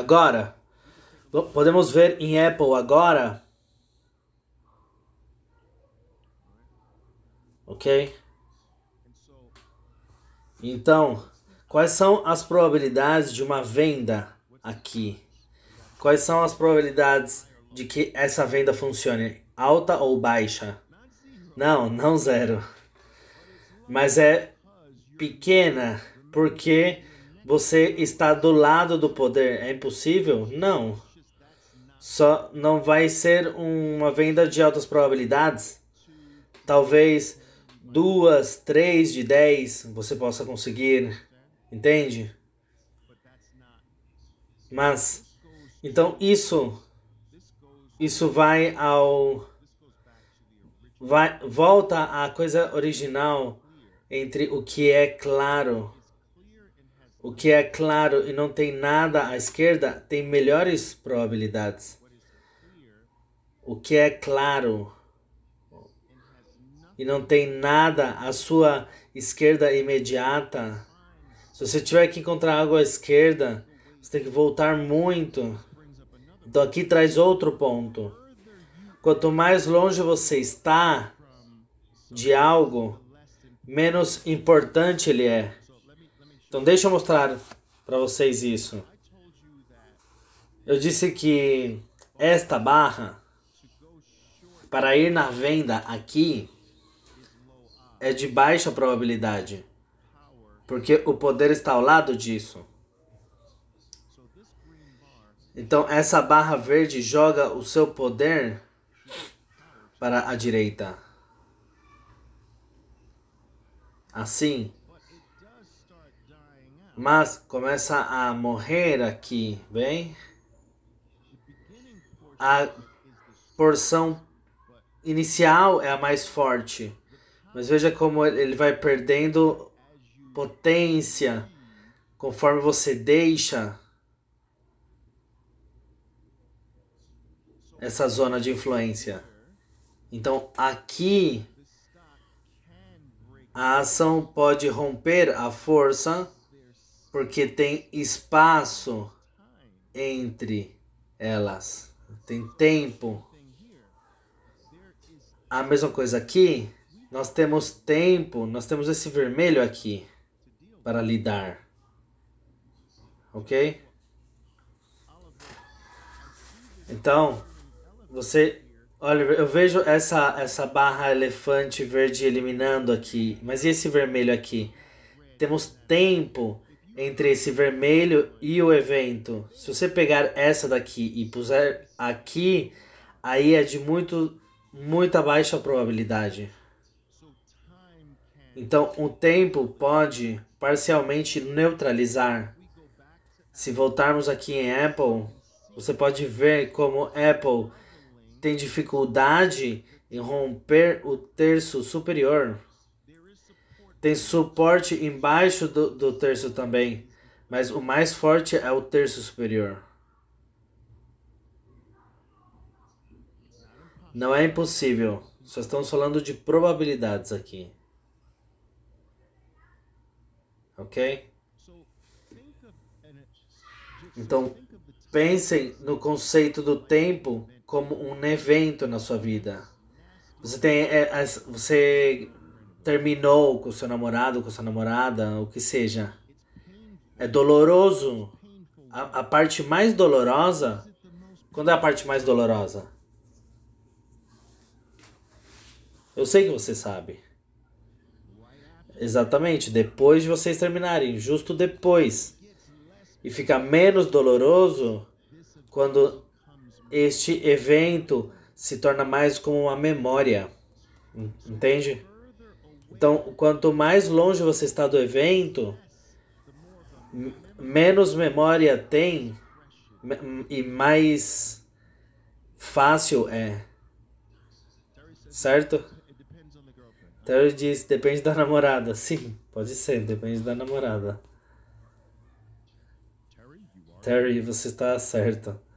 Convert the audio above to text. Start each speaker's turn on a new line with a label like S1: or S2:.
S1: agora. Podemos ver em Apple agora. Ok? Então, quais são as probabilidades de uma venda aqui? Quais são as probabilidades de que essa venda funcione? Alta ou baixa? Não, não zero. Mas é pequena porque você está do lado do poder. É impossível? Não. Só não vai ser uma venda de altas probabilidades. Talvez duas, três de dez você possa conseguir. Entende? Mas, então isso, isso vai ao, vai, volta à coisa original entre o que é claro o que é claro e não tem nada à esquerda tem melhores probabilidades. O que é claro e não tem nada à sua esquerda imediata. Se você tiver que encontrar algo à esquerda, você tem que voltar muito. Então aqui traz outro ponto. Quanto mais longe você está de algo, menos importante ele é. Então deixa eu mostrar para vocês isso. Eu disse que esta barra para ir na venda aqui é de baixa probabilidade, porque o poder está ao lado disso. Então essa barra verde joga o seu poder para a direita. Assim, mas começa a morrer aqui, bem? A porção inicial é a mais forte, mas veja como ele vai perdendo potência conforme você deixa essa zona de influência. Então aqui a ação pode romper a força porque tem espaço entre elas, tem tempo. A mesma coisa aqui, nós temos tempo, nós temos esse vermelho aqui para lidar. Ok? Então, você. Olha, eu vejo essa, essa barra elefante verde eliminando aqui, mas e esse vermelho aqui? Temos tempo entre esse vermelho e o evento. Se você pegar essa daqui e puser aqui, aí é de muito, muita baixa probabilidade. Então, o tempo pode parcialmente neutralizar. Se voltarmos aqui em Apple, você pode ver como Apple tem dificuldade em romper o terço superior. Tem suporte embaixo do, do terço também, mas o mais forte é o terço superior. Não é impossível. Só estamos falando de probabilidades aqui. Ok? Então, pensem no conceito do tempo como um evento na sua vida. Você tem. É, é, você terminou com seu namorado, com sua namorada, o que seja, é doloroso. A, a parte mais dolorosa. Quando é a parte mais dolorosa? Eu sei que você sabe. Exatamente, depois de vocês terminarem, justo depois. E fica menos doloroso quando este evento se torna mais como uma memória. Entende? Então, quanto mais longe você está do evento, menos memória tem e mais fácil é. Certo? Terry diz: depende da namorada. Sim, pode ser, depende da namorada. Terry, você está certo.